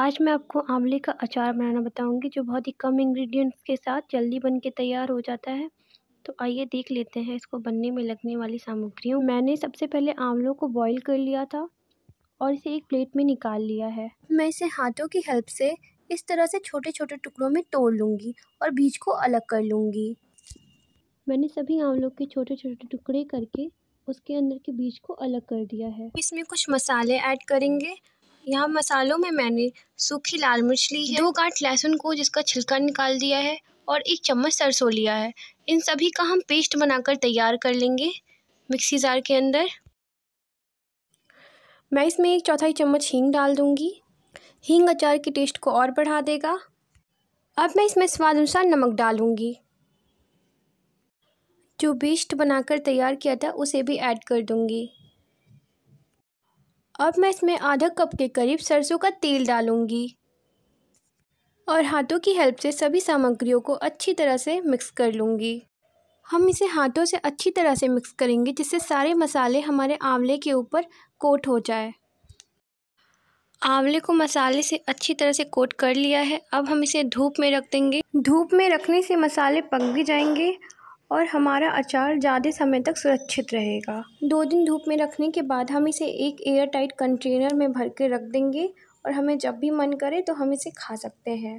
आज मैं आपको आंवले का अचार बनाना बताऊंगी जो बहुत ही कम इंग्रेडिएंट्स के साथ जल्दी बन के तैयार हो जाता है तो आइए देख लेते हैं इसको बनने में लगने वाली सामग्रियों मैंने सबसे पहले आंवलों को बॉईल कर लिया था और इसे एक प्लेट में निकाल लिया है मैं इसे हाथों की हेल्प से इस तरह से छोटे छोटे टुकड़ों में तोड़ लूँगी और बीज को अलग कर लूँगी मैंने सभी आंवलों के छोटे छोटे टुकड़े करके उसके अंदर के बीज को अलग कर दिया है इसमें कुछ मसाले ऐड करेंगे यहाँ मसालों में मैंने सूखी लाल मिर्च ली है दो गांठ लहसुन को जिसका छिलका निकाल दिया है और एक चम्मच सरसों लिया है इन सभी का हम पेस्ट बनाकर तैयार कर लेंगे मिक्सी जार के अंदर मैं इसमें एक चौथाई चम्मच हींग डाल दूँगी हींग अचार के टेस्ट को और बढ़ा देगा अब मैं इसमें स्वाद अनुसार नमक डालूँगी जो पेस्ट बनाकर तैयार किया था उसे भी ऐड कर दूँगी अब मैं इसमें आधा कप के करीब सरसों का तेल डालूँगी और हाथों की हेल्प से सभी सामग्रियों को अच्छी तरह से मिक्स कर लूँगी हम इसे हाथों से अच्छी तरह से मिक्स करेंगे जिससे सारे मसाले हमारे आंवले के ऊपर कोट हो जाए आंवले को मसाले से अच्छी तरह से कोट कर लिया है अब हम इसे धूप में रख देंगे धूप में रखने से मसाले पक भी जाएंगे और हमारा अचार ज़्यादा समय तक सुरक्षित रहेगा दो दिन धूप में रखने के बाद हम इसे एक एयर टाइट कंटेनर में भर के रख देंगे और हमें जब भी मन करे तो हम इसे खा सकते हैं